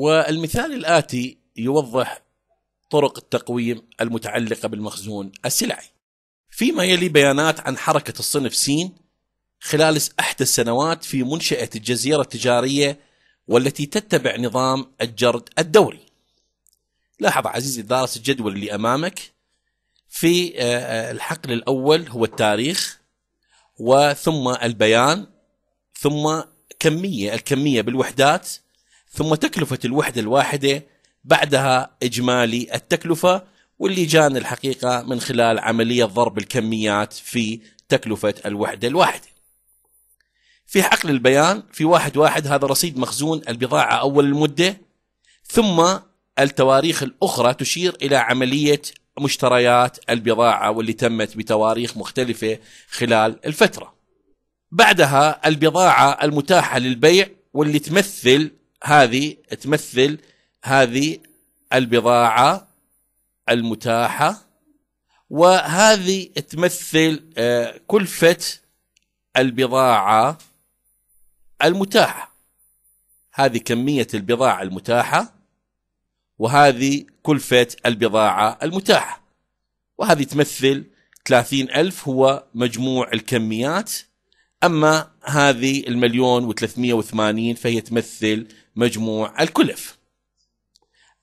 والمثال الآتي يوضح طرق التقويم المتعلقة بالمخزون السلعي فيما يلي بيانات عن حركة الصنف سين خلال أحدى السنوات في منشأة الجزيرة التجارية والتي تتبع نظام الجرد الدوري لاحظ عزيزي دارس الجدول اللي أمامك في آه، آه، الحقل الأول هو التاريخ وثم البيان ثم كمية الكمية بالوحدات ثم تكلفة الوحدة الواحدة بعدها إجمالي التكلفة واللي جان الحقيقة من خلال عملية ضرب الكميات في تكلفة الوحدة الواحدة في عقل البيان في واحد واحد هذا رصيد مخزون البضاعة أول المدة ثم التواريخ الأخرى تشير إلى عملية مشتريات البضاعة واللي تمت بتواريخ مختلفة خلال الفترة بعدها البضاعة المتاحة للبيع واللي تمثل هذه تمثل هذه البضاعة المتاحة وهذه تمثل آه، كلفة البضاعة المتاحة هذه كمية البضاعة المتاحة وهذه كلفة البضاعة المتاحة وهذه تمثل 30 ألف هو مجموع الكميات أما هذه المليون و380 فهي تمثل مجموع الكلف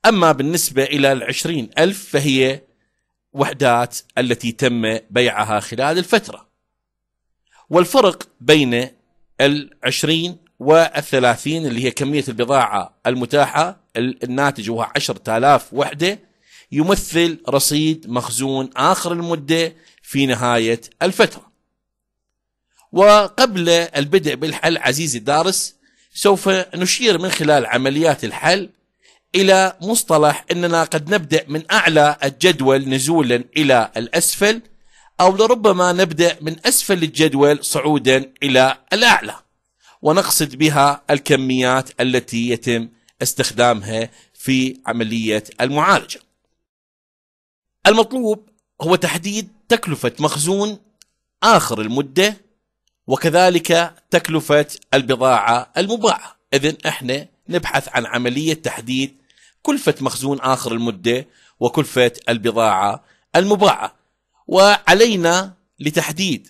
أما بالنسبة إلى العشرين ألف فهي وحدات التي تم بيعها خلال الفترة والفرق بين العشرين والثلاثين اللي هي كمية البضاعة المتاحة الناتج وهو عشرة آلاف وحدة يمثل رصيد مخزون آخر المدة في نهاية الفترة وقبل البدء بالحل عزيزي الدارس سوف نشير من خلال عمليات الحل الى مصطلح اننا قد نبدا من اعلى الجدول نزولا الى الاسفل او لربما نبدا من اسفل الجدول صعودا الى الاعلى ونقصد بها الكميات التي يتم استخدامها في عمليه المعالجه. المطلوب هو تحديد تكلفه مخزون اخر المده وكذلك تكلفة البضاعة المباعة إذا إحنا نبحث عن عملية تحديد كلفة مخزون آخر المدة وكلفة البضاعة المباعة وعلينا لتحديد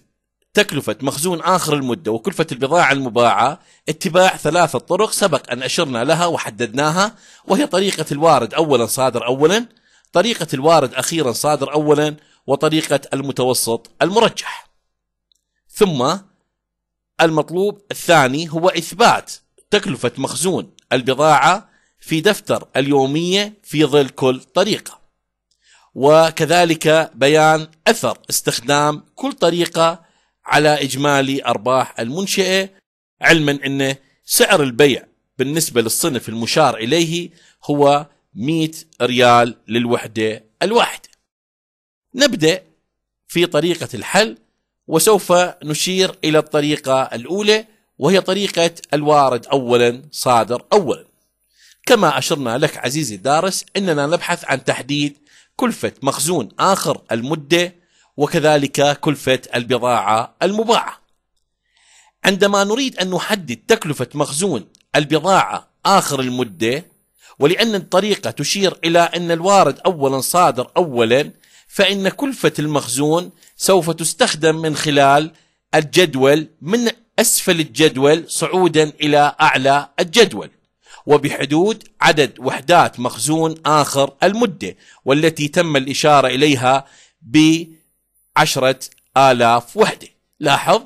تكلفة مخزون آخر المدة وكلفة البضاعة المباعة اتباع ثلاثة طرق سبق أن أشرنا لها وحددناها وهي طريقة الوارد أولا صادر أولا طريقة الوارد أخيرا صادر أولا وطريقة المتوسط المرجح ثم المطلوب الثاني هو إثبات تكلفة مخزون البضاعة في دفتر اليومية في ظل كل طريقة وكذلك بيان أثر استخدام كل طريقة على إجمالي أرباح المنشئة علما أن سعر البيع بالنسبة للصنف المشار إليه هو 100 ريال للوحدة الواحدة نبدأ في طريقة الحل وسوف نشير إلى الطريقة الأولى وهي طريقة الوارد أولا صادر أولا كما أشرنا لك عزيزي الدارس أننا نبحث عن تحديد كلفة مخزون آخر المدة وكذلك كلفة البضاعة المباعة عندما نريد أن نحدد تكلفة مخزون البضاعة آخر المدة ولأن الطريقة تشير إلى أن الوارد أولا صادر أولا فإن كلفة المخزون سوف تستخدم من خلال الجدول من أسفل الجدول صعودا إلى أعلى الجدول وبحدود عدد وحدات مخزون آخر المدة والتي تم الإشارة إليها بعشرة آلاف وحدة لاحظ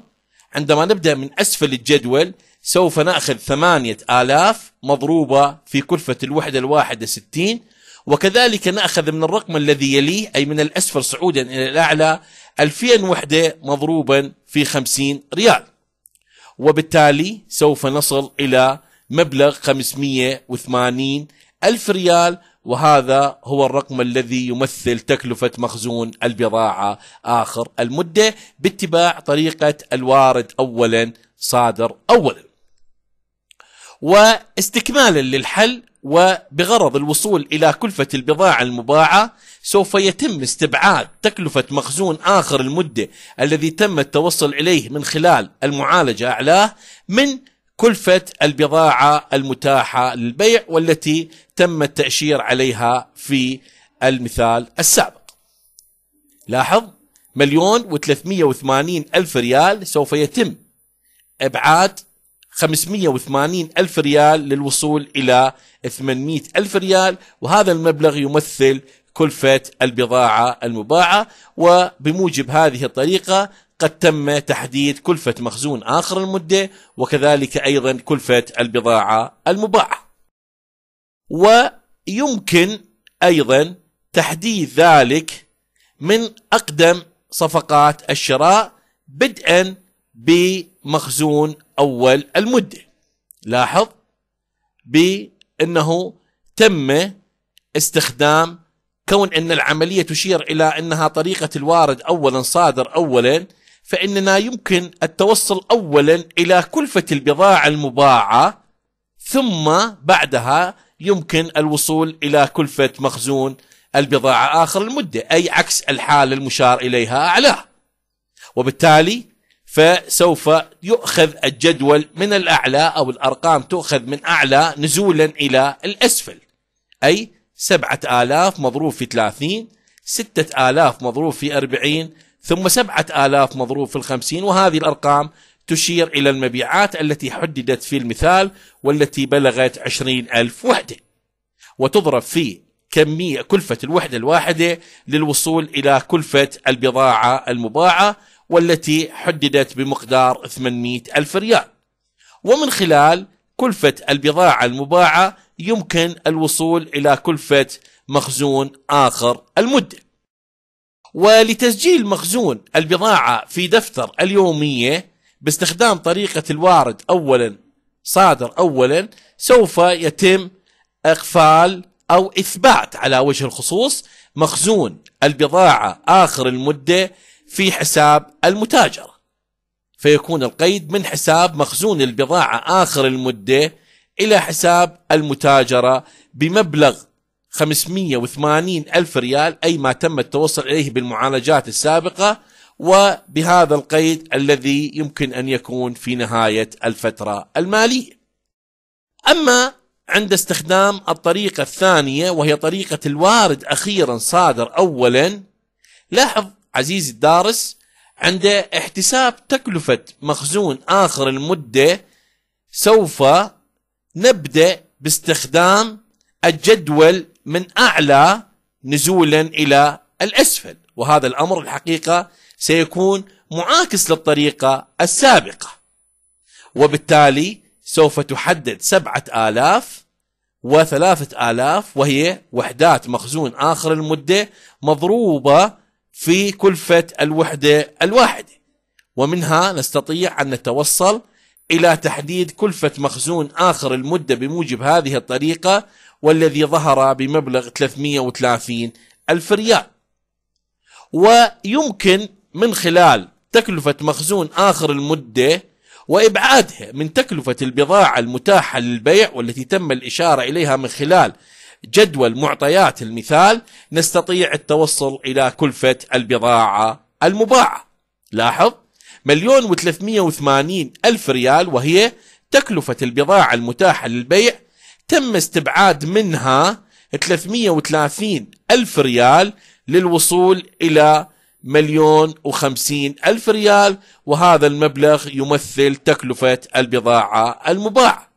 عندما نبدأ من أسفل الجدول سوف نأخذ ثمانية آلاف مضروبة في كلفة الوحدة الواحدة ستين وكذلك نأخذ من الرقم الذي يليه أي من الأسفل صعودا إلى الأعلى 2000 وحدة مضروبا في 50 ريال وبالتالي سوف نصل إلى مبلغ 580 ألف ريال وهذا هو الرقم الذي يمثل تكلفة مخزون البضاعة آخر المدة باتباع طريقة الوارد أولا صادر أولا واستكمالا للحل وبغرض الوصول إلى كلفة البضاعة المباعة سوف يتم استبعاد تكلفة مخزون آخر المدة الذي تم التوصل إليه من خلال المعالجة أعلاه من كلفة البضاعة المتاحة للبيع والتي تم التأشير عليها في المثال السابق لاحظ مليون وثمانين ألف ريال سوف يتم إبعاد 580 ألف ريال للوصول إلى 800 ألف ريال وهذا المبلغ يمثل كلفة البضاعة المباعة وبموجب هذه الطريقة قد تم تحديد كلفة مخزون آخر المدة وكذلك أيضا كلفة البضاعة المباعة ويمكن أيضا تحديد ذلك من أقدم صفقات الشراء بدءا بمخزون اول المده لاحظ بانه تم استخدام كون ان العمليه تشير الى انها طريقه الوارد اولا صادر اولا فاننا يمكن التوصل اولا الى كلفه البضاعه المباعه ثم بعدها يمكن الوصول الى كلفه مخزون البضاعه اخر المده اي عكس الحاله المشار اليها اعلاه وبالتالي فسوف يؤخذ الجدول من الأعلى أو الأرقام تؤخذ من أعلى نزولا إلى الأسفل أي سبعة آلاف مضروب في ثلاثين ستة آلاف مضروب في أربعين ثم سبعة آلاف مضروب في الخمسين وهذه الأرقام تشير إلى المبيعات التي حددت في المثال والتي بلغت عشرين ألف وحدة وتضرب في كمية كلفة الوحدة الواحدة للوصول إلى كلفة البضاعة المباعة والتي حددت بمقدار 800 ألف ريال ومن خلال كلفة البضاعة المباعة يمكن الوصول إلى كلفة مخزون آخر المدة ولتسجيل مخزون البضاعة في دفتر اليومية باستخدام طريقة الوارد أولا صادر أولا سوف يتم إقفال أو إثبات على وجه الخصوص مخزون البضاعة آخر المدة في حساب المتاجرة فيكون القيد من حساب مخزون البضاعة آخر المدة إلى حساب المتاجرة بمبلغ 580 ألف ريال أي ما تم التوصل إليه بالمعالجات السابقة وبهذا القيد الذي يمكن أن يكون في نهاية الفترة المالية أما عند استخدام الطريقة الثانية وهي طريقة الوارد أخيرا صادر أولا لاحظ عزيزي الدارس عند احتساب تكلفة مخزون آخر المدة سوف نبدأ باستخدام الجدول من أعلى نزولا إلى الأسفل وهذا الأمر الحقيقة سيكون معاكس للطريقة السابقة وبالتالي سوف تحدد سبعة آلاف وثلاثة آلاف وهي وحدات مخزون آخر المدة مضروبة في كلفة الوحدة الواحدة ومنها نستطيع أن نتوصل إلى تحديد كلفة مخزون آخر المدة بموجب هذه الطريقة والذي ظهر بمبلغ 330 ألف ريال ويمكن من خلال تكلفة مخزون آخر المدة وإبعادها من تكلفة البضاعة المتاحة للبيع والتي تم الإشارة إليها من خلال جدول معطيات المثال نستطيع التوصل إلى كلفة البضاعة المباعة لاحظ مليون وثلاثمية وثمانين ألف ريال وهي تكلفة البضاعة المتاحة للبيع تم استبعاد منها وثلاثين ألف ريال للوصول إلى مليون وخمسين ألف ريال وهذا المبلغ يمثل تكلفة البضاعة المباعة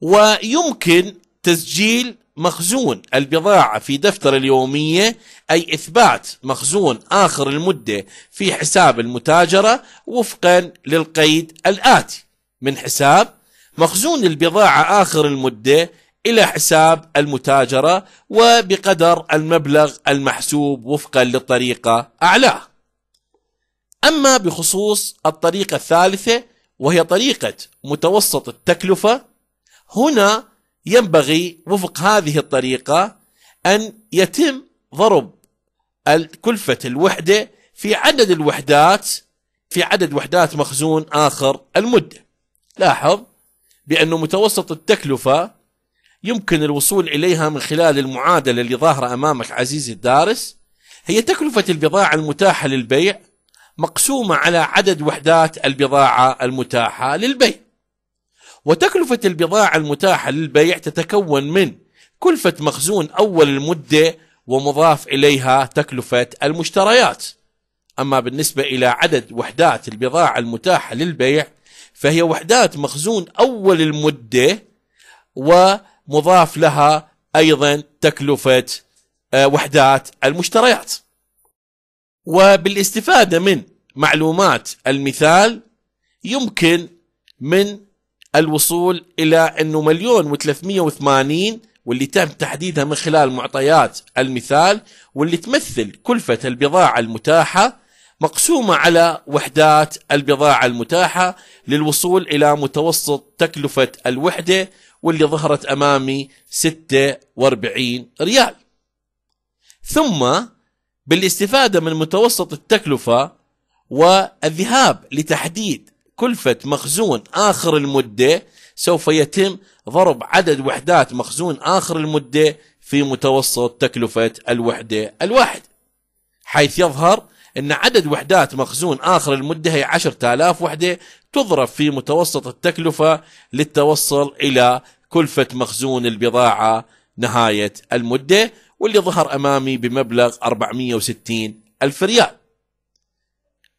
ويمكن تسجيل مخزون البضاعة في دفتر اليومية أي إثبات مخزون آخر المدة في حساب المتاجرة وفقا للقيد الآتي من حساب مخزون البضاعة آخر المدة إلى حساب المتاجرة وبقدر المبلغ المحسوب وفقا للطريقة أعلاه أما بخصوص الطريقة الثالثة وهي طريقة متوسط التكلفة هنا ينبغي وفق هذه الطريقة أن يتم ضرب كلفة الوحدة في عدد الوحدات في عدد وحدات مخزون آخر المدة لاحظ بأن متوسط التكلفة يمكن الوصول إليها من خلال المعادلة اللي ظاهرة أمامك عزيزي الدارس هي تكلفة البضاعة المتاحة للبيع مقسومة على عدد وحدات البضاعة المتاحة للبيع وتكلفة البضاعة المتاحة للبيع تتكون من كلفة مخزون أول المدة ومضاف إليها تكلفة المشتريات أما بالنسبة إلى عدد وحدات البضاعة المتاحة للبيع فهي وحدات مخزون أول المدة ومضاف لها أيضا تكلفة آه، وحدات المشتريات وبالاستفادة من معلومات المثال يمكن من الوصول إلى أنه مليون وثلاثمية وثمانين واللي تم تحديدها من خلال معطيات المثال واللي تمثل كلفة البضاعة المتاحة مقسومة على وحدات البضاعة المتاحة للوصول إلى متوسط تكلفة الوحدة واللي ظهرت أمامي 46 ريال ثم بالاستفادة من متوسط التكلفة والذهاب لتحديد كلفة مخزون آخر المدة سوف يتم ضرب عدد وحدات مخزون آخر المدة في متوسط تكلفة الوحدة الواحد حيث يظهر أن عدد وحدات مخزون آخر المدة هي 10000 وحدة تضرب في متوسط التكلفة للتوصل إلى كلفة مخزون البضاعة نهاية المدة واللي ظهر أمامي بمبلغ 460 ألف ريال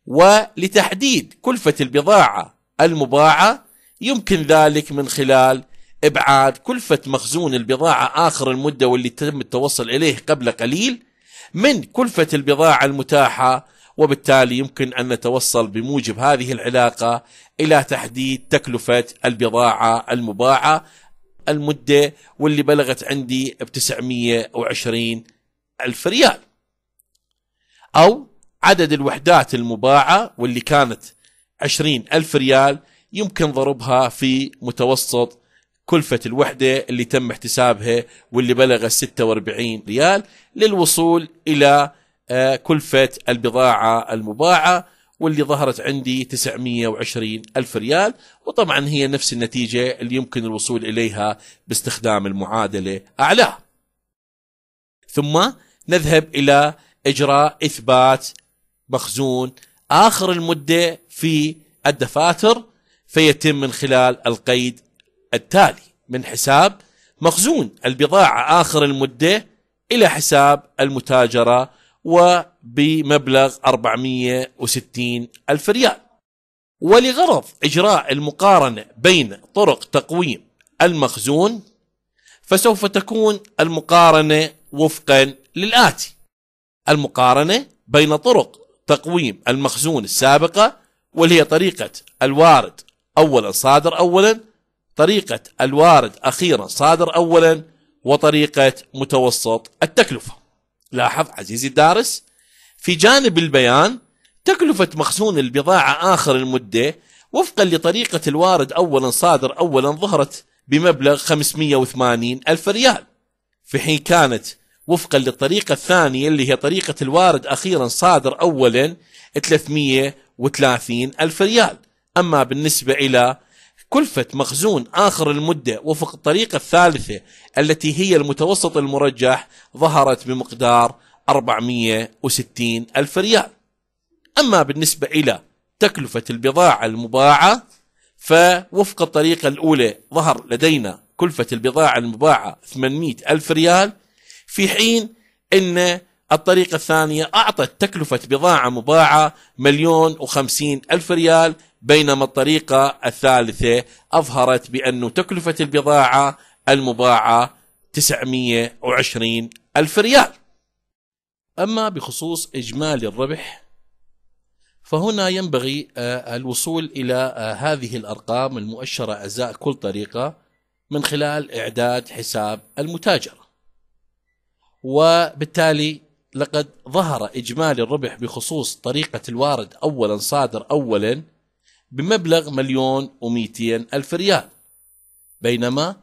ولتحديد كلفة البضاعة المباعة يمكن ذلك من خلال إبعاد كلفة مخزون البضاعة آخر المدة واللي تم التوصل إليه قبل قليل من كلفة البضاعة المتاحة وبالتالي يمكن أن نتوصل بموجب هذه العلاقة إلى تحديد تكلفة البضاعة المباعة المدة واللي بلغت عندي ب 920 ألف ريال أو عدد الوحدات المباعة واللي كانت عشرين ألف ريال يمكن ضربها في متوسط كلفة الوحدة اللي تم احتسابها واللي بلغ 46 ريال للوصول إلى آه، كلفة البضاعة المباعة واللي ظهرت عندي 920 ألف ريال وطبعا هي نفس النتيجة اللي يمكن الوصول إليها باستخدام المعادلة أعلاه ثم نذهب إلى إجراء إثبات مخزون اخر المده في الدفاتر فيتم من خلال القيد التالي من حساب مخزون البضاعه اخر المده الى حساب المتاجره وبمبلغ 460 الف ريال ولغرض اجراء المقارنه بين طرق تقويم المخزون فسوف تكون المقارنه وفقا للاتي المقارنه بين طرق تقويم المخزون السابقة واللي هي طريقة الوارد أولا صادر أولا طريقة الوارد أخيرا صادر أولا وطريقة متوسط التكلفة لاحظ عزيزي الدارس في جانب البيان تكلفة مخزون البضاعة آخر المدة وفقا لطريقة الوارد أولا صادر أولا ظهرت بمبلغ 580 ألف ريال في حين كانت وفقا للطريقة الثانية اللي هي طريقة الوارد أخيرا صادر أولا 330 ألف ريال أما بالنسبة إلى كلفة مخزون آخر المدة وفق الطريقة الثالثة التي هي المتوسط المرجح ظهرت بمقدار 460 ألف ريال أما بالنسبة إلى تكلفة البضاعة المباعة فوفق الطريقة الأولى ظهر لدينا كلفة البضاعة المباعة 800 ألف ريال في حين أن الطريقة الثانية أعطت تكلفة بضاعة مباعة مليون وخمسين ألف ريال بينما الطريقة الثالثة أظهرت بأن تكلفة البضاعة المباعة 920 ألف ريال أما بخصوص إجمالي الربح فهنا ينبغي آه، الوصول إلى آه، هذه الأرقام المؤشرة أزاء كل طريقة من خلال إعداد حساب المتاجر وبالتالي لقد ظهر إجمالي الربح بخصوص طريقة الوارد أولا صادر أولا بمبلغ مليون ومئتين ألف ريال بينما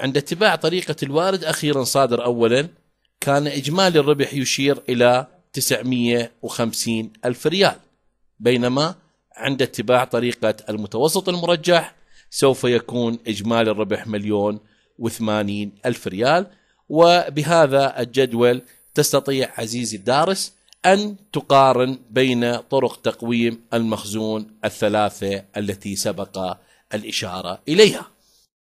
عند اتباع طريقة الوارد أخيرا صادر أولا كان إجمالي الربح يشير إلى 950 ألف ريال بينما عند اتباع طريقة المتوسط المرجح سوف يكون إجمالي الربح مليون وثمانين ألف ريال وبهذا الجدول تستطيع عزيزي الدارس أن تقارن بين طرق تقويم المخزون الثلاثة التي سبق الإشارة إليها